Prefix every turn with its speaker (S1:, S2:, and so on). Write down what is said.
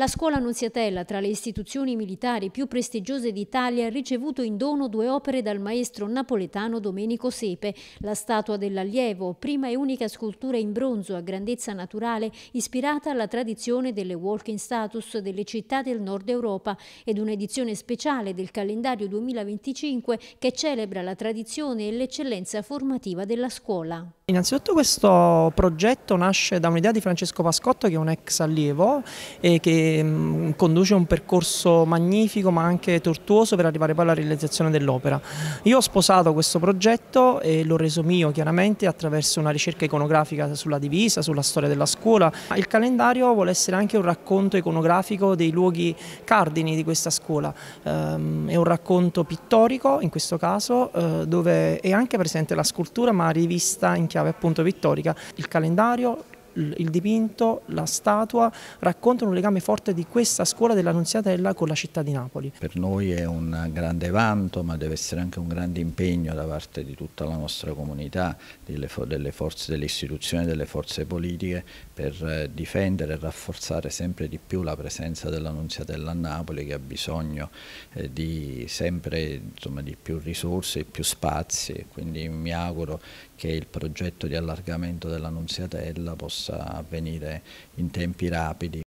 S1: La scuola Nunziatella, tra le istituzioni militari più prestigiose d'Italia, ha ricevuto in dono due opere dal maestro napoletano Domenico Sepe, la statua dell'allievo, prima e unica scultura in bronzo a grandezza naturale ispirata alla tradizione delle walking status delle città del nord Europa ed un'edizione speciale del calendario 2025 che celebra la tradizione e l'eccellenza formativa della scuola.
S2: Innanzitutto questo progetto nasce da un'idea di Francesco Pascotto che è un ex allievo e che Ehm, conduce un percorso magnifico ma anche tortuoso per arrivare poi alla realizzazione dell'opera. Io ho sposato questo progetto e l'ho reso mio chiaramente attraverso una ricerca iconografica sulla divisa, sulla storia della scuola. Il calendario vuole essere anche un racconto iconografico dei luoghi cardini di questa scuola, ehm, è un racconto pittorico in questo caso eh, dove è anche presente la scultura ma rivista in chiave appunto pittorica. Il calendario, il dipinto, la statua raccontano un legame forte di questa scuola dell'Annunziatella con la città di Napoli.
S3: Per noi è un grande vanto ma deve essere anche un grande impegno da parte di tutta la nostra comunità, delle, delle, forze, delle istituzioni, delle forze politiche per eh, difendere e rafforzare sempre di più la presenza dell'Annunziatella a Napoli che ha bisogno eh, di sempre insomma, di più risorse, e più spazi quindi mi auguro che il progetto
S1: di allargamento dell'Annunziatella possa possa avvenire in tempi rapidi.